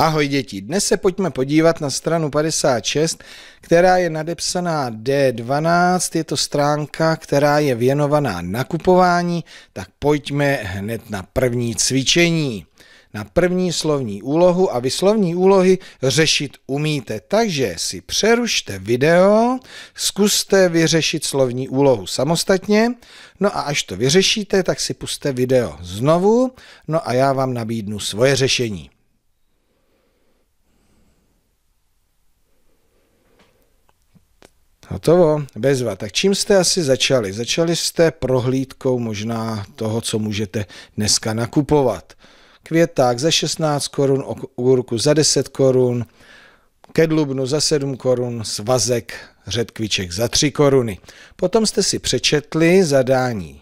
Ahoj děti, dnes se pojďme podívat na stranu 56, která je nadepsaná D12, je to stránka, která je věnovaná nakupování, tak pojďme hned na první cvičení. Na první slovní úlohu a vy slovní úlohy řešit umíte, takže si přerušte video, zkuste vyřešit slovní úlohu samostatně, no a až to vyřešíte, tak si puste video znovu, no a já vám nabídnu svoje řešení. Hotovo, bezva. Tak čím jste asi začali? Začali jste prohlídkou možná toho, co můžete dneska nakupovat. Květák za 16 korun, ogurku za 10 korun, kedlubnu za 7 korun, svazek řetkviček za 3 koruny. Potom jste si přečetli zadání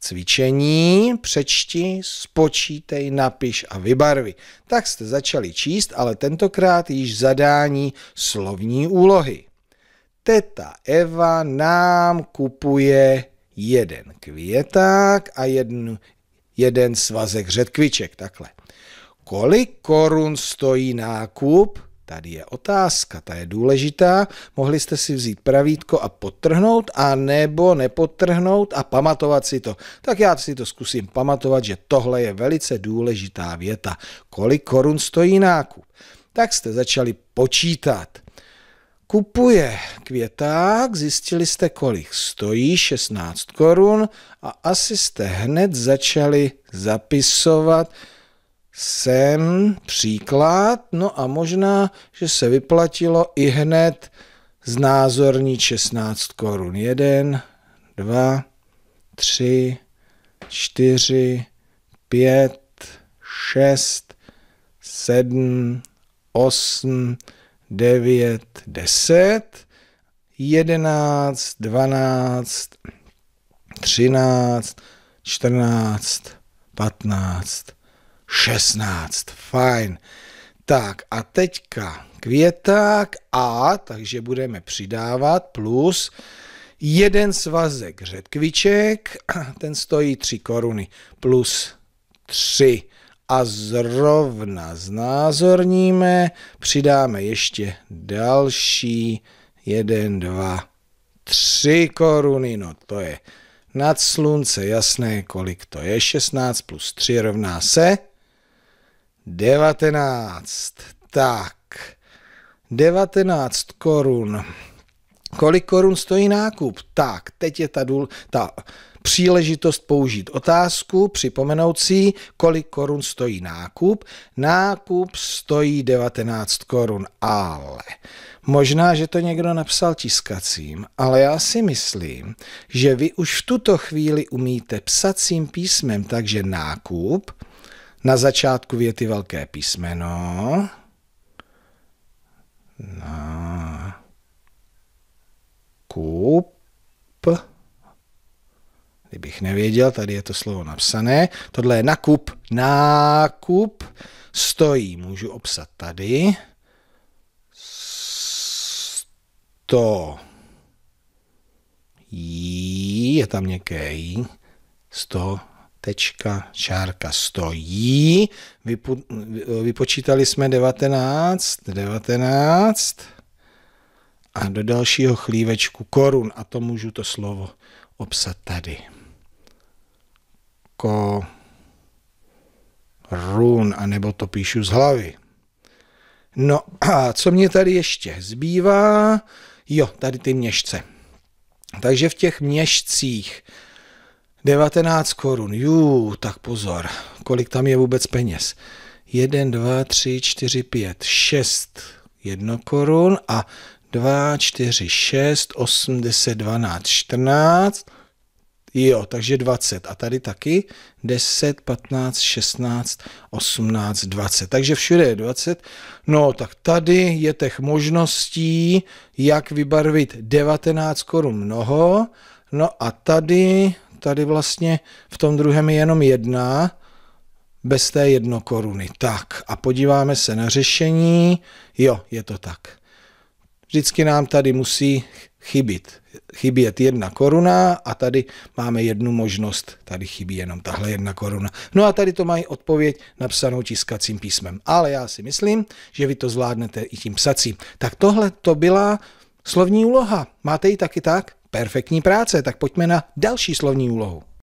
cvičení, přečti, spočítej, napiš a vybarvi. Tak jste začali číst, ale tentokrát již zadání slovní úlohy teta Eva nám kupuje jeden květák a jeden, jeden svazek řetkviček, takhle. Kolik korun stojí nákup? Tady je otázka, ta je důležitá. Mohli jste si vzít pravítko a potrhnout a nebo nepotrhnout a pamatovat si to. Tak já si to zkusím pamatovat, že tohle je velice důležitá věta. Kolik korun stojí nákup? Tak jste začali počítat kupuje květák, zjistili jste, kolik stojí, 16 korun a asi jste hned začali zapisovat sem příklad, no a možná, že se vyplatilo i hned znázorní 16 korun. 1, 2, 3, 4, 5, 6, 7, 8, 9, 10, 11, 12, 13, 14, 15, 16. Fajn. Tak a teďka květák A, takže budeme přidávat plus jeden svazek řetkviček, ten stojí 3 koruny, plus 3 a zrovna znázorníme, přidáme ještě další 1, 2, 3 koruny, no to je nad slunce jasné, kolik to je, 16 plus 3 rovná se 19. Tak, 19 korun. Kolik korun stojí nákup? Tak, teď je ta, důl, ta příležitost použít otázku, připomenout si, kolik korun stojí nákup. Nákup stojí 19 korun, ale možná, že to někdo napsal tiskacím, ale já si myslím, že vy už v tuto chvíli umíte psacím písmem, takže nákup, na začátku věty velké písmeno, na no, kup, kdybych nevěděl, tady je to slovo napsané. Tohle je nakup. Nákup stojí, můžu obsat tady. 100. Je tam jí, 100 tečka, čárka stojí. Vypo, vypočítali jsme 19, 19 a do dalšího chlívečku korun a to můžu to slovo obsat tady jako run, anebo to píšu z hlavy. No a co mě tady ještě zbývá? Jo, tady ty měšce. Takže v těch měšcích 19 korun. Jú, tak pozor, kolik tam je vůbec peněz? 1, 2, 3, 4, 5, 6 1 korun a 2, 4, 6, 8, 10, 12, 14, Jo, takže 20. A tady taky 10, 15, 16, 18, 20. Takže všude je 20. No, tak tady je těch možností, jak vybarvit 19 korun mnoho. No a tady, tady vlastně v tom druhém je jenom jedna, bez té jednokoruny. Tak a podíváme se na řešení. Jo, je to tak vždycky nám tady musí chybit. Chybět jedna koruna a tady máme jednu možnost. Tady chybí jenom tahle jedna koruna. No a tady to mají odpověď napsanou tiskacím písmem. Ale já si myslím, že vy to zvládnete i tím psacím. Tak tohle to byla slovní úloha. Máte ji taky tak? Perfektní práce. Tak pojďme na další slovní úlohu.